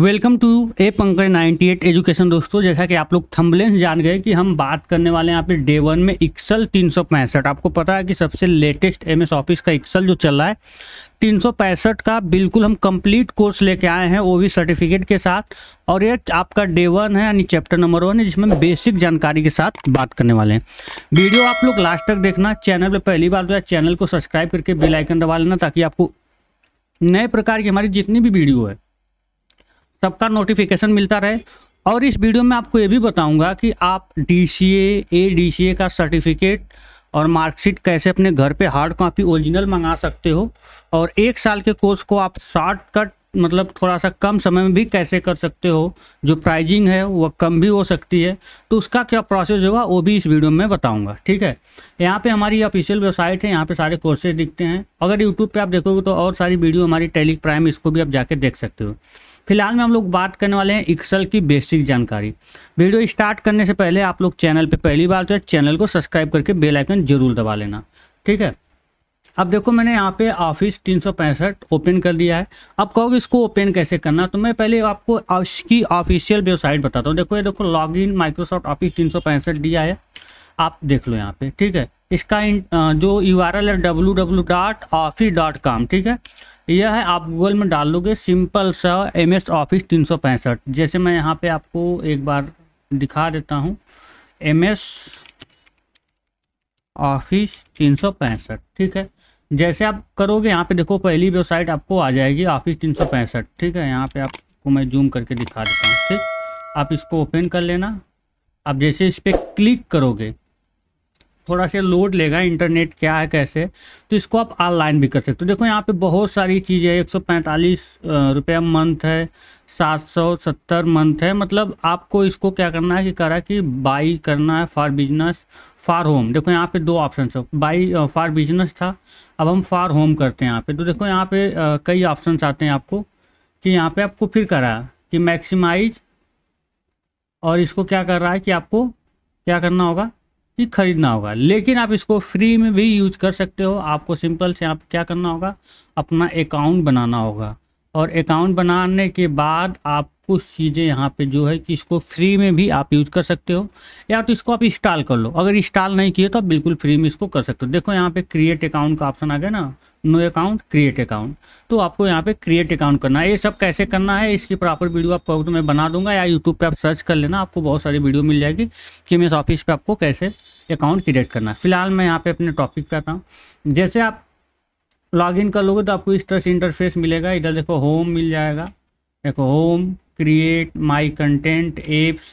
welcome to a Pankaj 98 education दोस्तों जैसा कि आप लोग थम्बलेंस जान गए कि हम बात करने वाले हैं यहाँ पे डे वन में एक्सल तीन आपको पता है कि सबसे लेटेस्ट एम एस ऑफिस का एक्सल जो चल रहा है तीन का बिल्कुल हम कंप्लीट कोर्स लेके आए हैं वो भी सर्टिफिकेट के साथ और ये आपका डे वन है यानी चैप्टर नंबर वन है जिसमें बेसिक जानकारी के साथ बात करने वाले हैं वीडियो आप लोग लास्ट तक देखना चैनल पर पहली बार तो चैनल को सब्सक्राइब करके बेलाइकन दबा लेना ताकि आपको नए प्रकार की हमारी जितनी भी वीडियो है सबका नोटिफिकेशन मिलता रहे और इस वीडियो में आपको ये भी बताऊंगा कि आप D C A D C का सर्टिफिकेट और मार्कशीट कैसे अपने घर पे हार्ड कॉपी ओरिजिनल मंगा सकते हो और एक साल के कोर्स को आप शॉर्टकट मतलब थोड़ा सा कम समय में भी कैसे कर सकते हो जो प्राइजिंग है वह कम भी हो सकती है तो उसका क्या प्रोसेस होगा वो भी इस वीडियो में बताऊँगा ठीक है यहाँ पर हमारी ऑफिशियल वेबसाइट है यहाँ पर सारे कोर्सेज दिखते हैं अगर यूट्यूब पर आप देखोगे तो और सारी वीडियो हमारी टेली प्राइम इसको भी आप जाके देख सकते हो फिलहाल में हम लोग बात करने वाले हैं एक्सल की बेसिक जानकारी वीडियो स्टार्ट करने से पहले आप लोग चैनल पे पहली बार तो चैनल को सब्सक्राइब करके बेल आइकन जरूर दबा लेना ठीक है अब देखो मैंने यहाँ पे ऑफिस तीन ओपन कर दिया है अब कहोगे इसको ओपन कैसे करना तो मैं पहले आपको इसकी ऑफिशियल वेबसाइट बताता हूँ देखो ये देखो इन माइक्रोसॉफ्ट ऑफिस तीन दिया है आप देख लो यहाँ पे ठीक है इसका जो यू आर एल है W W dot office dot com ठीक है यह है आप गूगल में डाल लोगे सिंपल सा एम एस ऑफिस तीन सौ पैंसठ जैसे मैं यहाँ पे आपको एक बार दिखा देता हूँ एम एस ऑफिस तीन सौ पैंसठ ठीक है जैसे आप करोगे यहाँ पे देखो पहली वेबसाइट आपको आ जाएगी ऑफिस तीन सौ पैंसठ ठीक है यहाँ पे आपको मैं जूम करके दिखा देता हूँ ठीक आप इसको ओपन कर लेना आप जैसे इस पर क्लिक करोगे थोड़ा सा लोड लेगा इंटरनेट क्या है कैसे तो इसको आप ऑनलाइन भी कर सकते हो देखो यहाँ पे बहुत सारी चीज़ें एक सौ रुपया मंथ है सात सौ सत्तर मंथ है मतलब आपको इसको क्या करना है कि करा कि बाई करना है फॉर बिजनेस फॉर होम देखो यहाँ पे दो ऑप्शन है बाई फॉर बिजनेस था अब हम फॉर होम करते हैं यहाँ पे तो देखो यहाँ पे कई ऑप्शन आते हैं आपको कि यहाँ पे आपको फिर करा कि मैक्सिमाइज और इसको क्या कर रहा है कि आपको क्या करना होगा कि खरीदना होगा लेकिन आप इसको फ्री में भी यूज कर सकते हो आपको सिंपल से आप क्या करना होगा अपना अकाउंट बनाना होगा और अकाउंट बनाने के बाद आप कुछ चीज़ें यहाँ पे जो है कि इसको फ्री में भी आप यूज़ कर सकते हो या तो इसको आप इंस्टॉल कर लो अगर इंस्टॉल नहीं किए तो आप बिल्कुल फ्री में इसको कर सकते हो देखो यहाँ पे क्रिएट अकाउंट का ऑप्शन आ गया ना नो अकाउंट क्रिएट अकाउंट तो आपको यहाँ पे क्रिएट अकाउंट करना है ये सब कैसे करना है इसकी प्रॉपर वीडियो आप तो मैं बना दूंगा या यूट्यूब पर आप सर्च कर लेना आपको बहुत सारी वीडियो मिल जाएगी कि मैं इस ऑफिस पर आपको कैसे अकाउंट क्रिएट करना है फिलहाल मैं यहाँ पर अपने टॉपिक पर आता हूँ जैसे आप लॉगिन कर लोगे तो आपको इस तरह से इंटरफेस मिलेगा इधर देखो होम मिल जाएगा देखो home create my content apps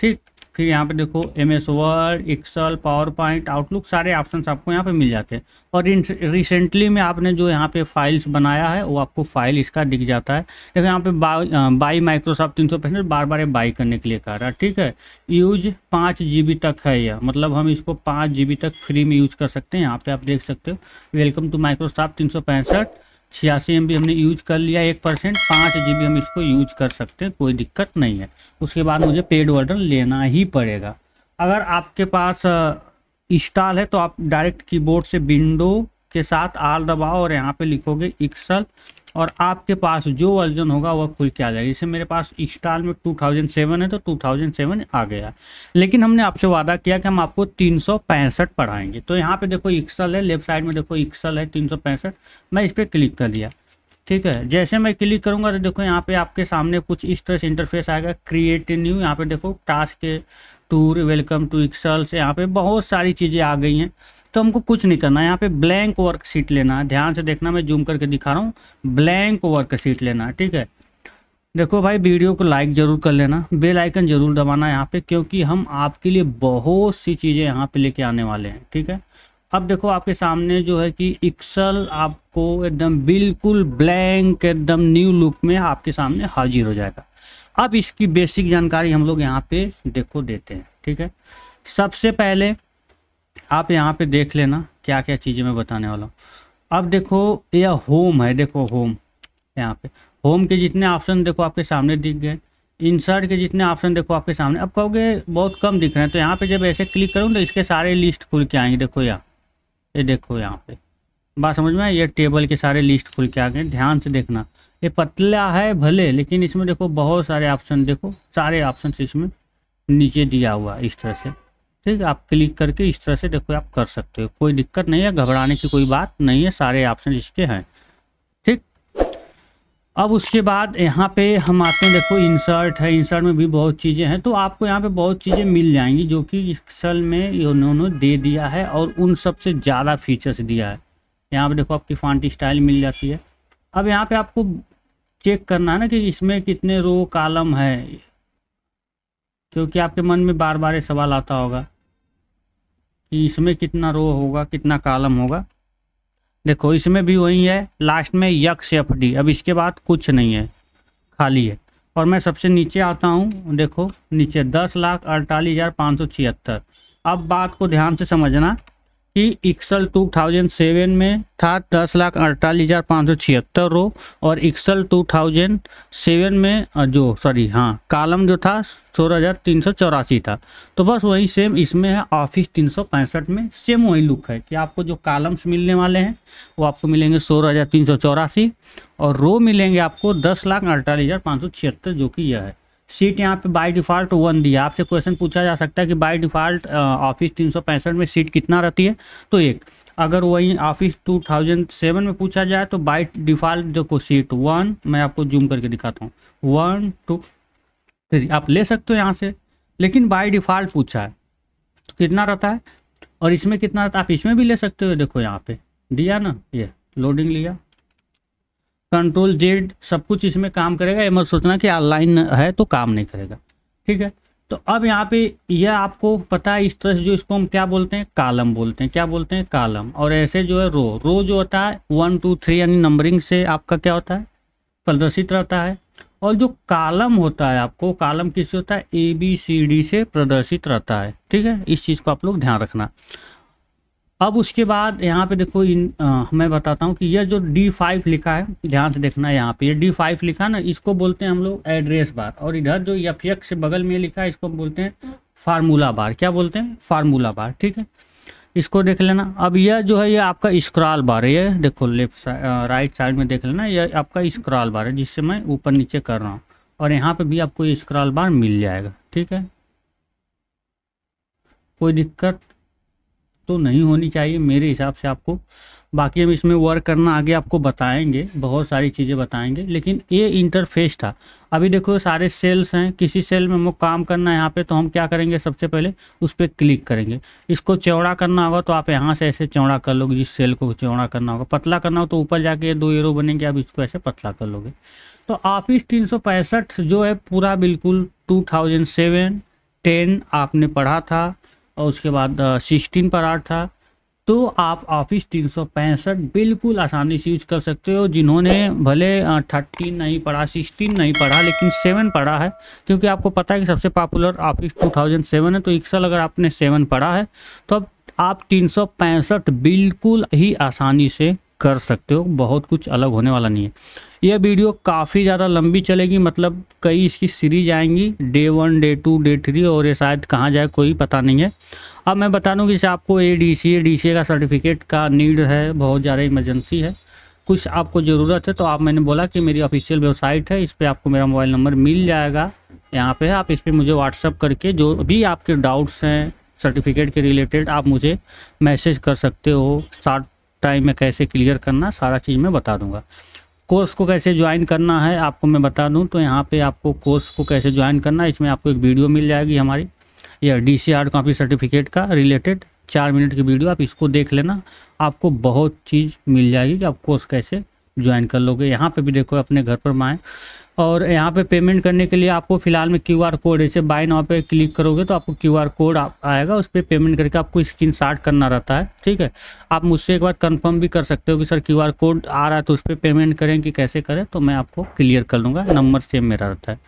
ठीक फिर यहाँ पे देखो M S Word Excel PowerPoint Outlook सारे ऑप्शन आपको यहाँ पे मिल जाते हैं और रिसेंटली में आपने जो यहाँ पे फाइल्स बनाया है वो आपको फाइल इसका दिख जाता है देखो यहाँ पे बाई बाई माइक्रोसॉफ्ट तीन सौ पैंसठ बार बार बाई करने के लिए कह रहा है ठीक है यूज पाँच जी तक है यह मतलब हम इसको पाँच जी तक फ्री में यूज कर सकते हैं यहाँ पे आप देख सकते हो वेलकम टू माइक्रोसॉफ्ट तीन छियासी एम हमने यूज कर लिया एक परसेंट पाँच जी हम इसको यूज कर सकते हैं कोई दिक्कत नहीं है उसके बाद मुझे पेड ऑर्डर लेना ही पड़ेगा अगर आपके पास इंस्टॉल है तो आप डायरेक्ट कीबोर्ड से विंडो के साथ आर दबाओ और यहाँ पे लिखोगे एक्सल और आपके पास जो वर्जन होगा वह खुल के आ जाएगा जैसे मेरे पास इंस्टॉल में 2007 है तो 2007 आ गया लेकिन हमने आपसे वादा किया कि हम आपको तीन पढ़ाएंगे तो यहाँ पे देखो एक्सल है लेफ्ट साइड में देखो एक्सल है तीन मैं इस पर क्लिक कर दिया ठीक है जैसे मैं क्लिक करूंगा तो देखो यहाँ पे आपके सामने कुछ इस तरह से इंटरफेस आएगा क्रिएट न्यू यहाँ पे देखो टास्क के टूर वेलकम टू एक्सल्स यहाँ पे बहुत सारी चीज़ें आ गई हैं तो हमको कुछ नहीं करना है यहाँ पे ब्लैंक वर्कशीट लेना है ध्यान से देखना मैं जूम करके दिखा रहा हूँ ब्लैंक वर्कशीट लेना है ठीक है देखो भाई वीडियो को लाइक ज़रूर कर लेना बेल आइकन ज़रूर दबाना यहाँ पे क्योंकि हम आपके लिए बहुत सी चीज़ें यहाँ पे लेके आने वाले हैं ठीक है अब देखो आपके सामने जो है कि एक्सल आपको एकदम बिल्कुल ब्लैंक एकदम न्यू लुक में आपके सामने हाजिर हो जाएगा अब इसकी बेसिक जानकारी हम लोग यहाँ पे देखो देते हैं ठीक है सबसे पहले आप यहाँ पे देख लेना क्या क्या चीज़ें मैं बताने वाला हूँ अब देखो यह होम है देखो होम यहाँ पे होम के जितने ऑप्शन देखो आपके सामने दिख गए इंसर्ट के जितने ऑप्शन देखो आपके सामने अब कहोगे बहुत कम दिख रहे हैं तो यहाँ पे जब ऐसे क्लिक करूँ तो इसके सारे लिस्ट खुल के आएंगे देखो यहाँ ये देखो यहाँ पे बात समझ में ये टेबल के सारे लिस्ट खुल के आ गए ध्यान से देखना ये पतला है भले लेकिन इसमें देखो बहुत सारे ऑप्शन देखो सारे ऑप्शन इसमें नीचे दिया हुआ इस तरह से ठीक है आप क्लिक करके इस तरह से देखो आप कर सकते हो कोई दिक्कत नहीं है घबराने की कोई बात नहीं है सारे ऑप्शन इसके हैं अब उसके बाद यहाँ पे हम आते हैं देखो इंसर्ट है इंसर्ट में भी बहुत चीज़ें हैं तो आपको यहाँ पे बहुत चीज़ें मिल जाएंगी जो कि एक्सल में उन्होंने दे दिया है और उन सबसे ज़्यादा फीचर्स दिया है यहाँ पे देखो आपकी फांटी स्टाइल मिल जाती है अब यहाँ पे आपको चेक करना है ना कि इसमें कितने रो कालम है क्योंकि आपके मन में बार बार ये सवाल आता होगा कि इसमें कितना रो होगा कितना कालम होगा देखो इसमें भी वही है लास्ट में यक्स एफ डी अब इसके बाद कुछ नहीं है खाली है और मैं सबसे नीचे आता हूँ देखो नीचे दस लाख अड़तालीस हज़ार पाँच सौ छिहत्तर अब बात को ध्यान से समझना कि इक्सल 2007 में था दस लाख अड़तालीस हज़ार पाँच सौ छिहत्तर रो और एक्सल 2007 में जो सॉरी हाँ कालम जो था सोलह हज़ार तीन सौ चौरासी था तो बस वही सेम इसमें है ऑफिस तीन सौ पैंसठ में सेम वही लुक है कि आपको जो कालम्स मिलने वाले हैं वो आपको मिलेंगे सोलह हज़ार तीन सौ चौरासी और रो मिलेंगे आपको दस लाख अड़तालीस हज़ार पाँच सौ छिहत्तर जो कि यह है सीट यहाँ पे बाय डिफ़ॉल्ट वन दिया आपसे क्वेश्चन पूछा जा सकता है कि बाय डिफ़ॉल्ट ऑफिस तीन सौ पैंसठ में सीट कितना रहती है तो एक अगर वही ऑफिस टू थाउजेंड सेवन में पूछा जाए तो बाय डिफ़ॉल्ट देखो सीट वन मैं आपको जूम करके दिखाता हूँ वन टू थ्री आप ले सकते हो यहाँ से लेकिन बाय डिफ़ॉल्ट पूछा है तो कितना रहता है और इसमें कितना रहता है आप इसमें भी ले सकते हो देखो यहाँ पे दिया ना ये लोडिंग लिया कंट्रोल जेड सब कुछ इसमें काम करेगा ये मत सोचना कि ऑनलाइन है तो काम नहीं करेगा ठीक है तो अब यहाँ पे यह आपको पता है इस तरह से जो इसको हम क्या बोलते हैं कालम बोलते हैं क्या बोलते हैं कालम और ऐसे जो है रो रो जो होता है वन टू थ्री यानी नंबरिंग से आपका क्या होता है प्रदर्शित रहता है और जो कालम होता है आपको कालम किससे होता है ए बी सी डी से प्रदर्शित रहता है ठीक है इस चीज़ को आप लोग ध्यान रखना अब उसके बाद यहाँ पे देखो इन आ, मैं बताता हूँ कि यह जो D5 लिखा है ध्यान से देखना है यहाँ पे ये D5 लिखा ना इसको बोलते हैं हम लोग एड्रेस बार और इधर जो यफ से बगल में लिखा है इसको हम बोलते हैं फार्मूला बार क्या बोलते हैं फार्मूला बार ठीक है इसको देख लेना अब यह जो है ये आपका स्क्रॉल बार है ये देखो लेफ्ट साइड राइट साइड में देख लेना यह आपका स्क्रॉल बार है जिससे मैं ऊपर नीचे कर रहा हूँ और यहाँ पे भी आपको स्क्रॉल बार मिल जाएगा ठीक है कोई दिक्कत तो नहीं होनी चाहिए मेरे हिसाब से आपको बाकी हम इसमें वर्क करना आगे आपको बताएंगे बहुत सारी चीज़ें बताएंगे लेकिन ये इंटरफेस था अभी देखो सारे सेल्स हैं किसी सेल में हमको काम करना है यहाँ पे तो हम क्या करेंगे सबसे पहले उस पर क्लिक करेंगे इसको चौड़ा करना होगा तो आप यहाँ से ऐसे चौड़ा कर लोगे जिस सेल को चौड़ा करना होगा पतला करना हो तो ऊपर जाके ये दो एरो बनेंगे आप इसको ऐसे पतला कर लोगे तो ऑफिस तीन जो है पूरा बिल्कुल टू थाउजेंड सेवन टेन आपने पढ़ा था और उसके बाद सिक्सटीन पर आठ था तो आप ऑफिस तीन बिल्कुल आसानी से यूज कर सकते हो जिन्होंने भले थर्टीन नहीं पढ़ा सिक्सटीन नहीं पढ़ा लेकिन सेवन पढ़ा है क्योंकि आपको पता है कि सबसे पॉपुलर ऑफिस 2007 है तो एक साल अगर आपने सेवन पढ़ा है तो अब आप तीन बिल्कुल ही आसानी से कर सकते हो बहुत कुछ अलग होने वाला नहीं है यह वीडियो काफ़ी ज़्यादा लंबी चलेगी मतलब कई इसकी सीरीज आएंगी day one day two day three और ये शायद कहाँ जाए कोई पता नहीं है अब मैं बता दूँ कि जैसे आपको A D C A D C का सर्टिफिकेट का नीड है बहुत ज़्यादा इमरजेंसी है कुछ आपको ज़रूरत है तो आप मैंने बोला कि मेरी ऑफिशियल वेबसाइट है इस पर आपको मेरा मोबाइल नंबर मिल जाएगा यहाँ पे आप इस पर मुझे व्हाट्सअप करके जो भी आपके डाउट्स हैं सर्टिफिकेट के रिलेटेड आप मुझे मैसेज कर सकते हो साठ टाइम में कैसे क्लियर करना सारा चीज़ मैं बता दूंगा कोर्स को कैसे ज्वाइन करना है आपको मैं बता दूं तो यहाँ पे आपको कोर्स को कैसे ज्वाइन करना है इसमें आपको एक वीडियो मिल जाएगी हमारी या D C R copy certificate का रिलेटेड चार मिनट की वीडियो आप इसको देख लेना आपको बहुत चीज़ मिल जाएगी कि आप कोर्स कैसे ज्वाइन कर लोगे यहाँ पर भी देखो अपने घर पर माएँ और यहाँ पे पेमेंट करने के लिए आपको फिलहाल में क्यूआर कोड जैसे बाय नाव पे क्लिक करोगे तो आपको क्यूआर कोड आप आएगा उस पर पे पेमेंट करके आपको स्क्रीन शार्ट करना रहता है ठीक है आप मुझसे एक बार कंफर्म भी कर सकते हो कि सर क्यूआर कोड आ रहा है तो उस पर पे पेमेंट करें कि कैसे करें तो मैं आपको क्लियर कर लूँगा नंबर सेम मेरा रहता है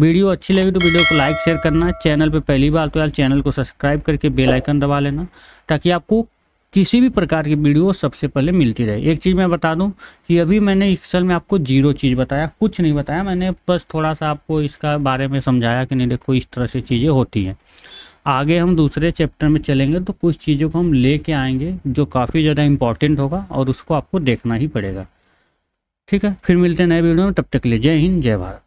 वीडियो अच्छी लगी तो वीडियो को लाइक शेयर करना चैनल पर पहली बार तो यार चैनल को सब्सक्राइब करके बेलाइकन दबा लेना ताकि आपको किसी भी प्रकार की वीडियो सबसे पहले मिलती रहे एक चीज़ मैं बता दूं कि अभी मैंने एक्सल में आपको जीरो चीज़ बताया कुछ नहीं बताया मैंने बस थोड़ा सा आपको इसका बारे में समझाया कि नहीं देखो इस तरह से चीज़ें होती हैं आगे हम दूसरे चैप्टर में चलेंगे तो कुछ चीज़ों को हम ले कर आएंगे जो काफ़ी ज़्यादा इंपॉर्टेंट होगा और उसको आपको देखना ही पड़ेगा ठीक है फिर मिलते हैं नए वीडियो में तब तक के लिए जय हिंद जय भारत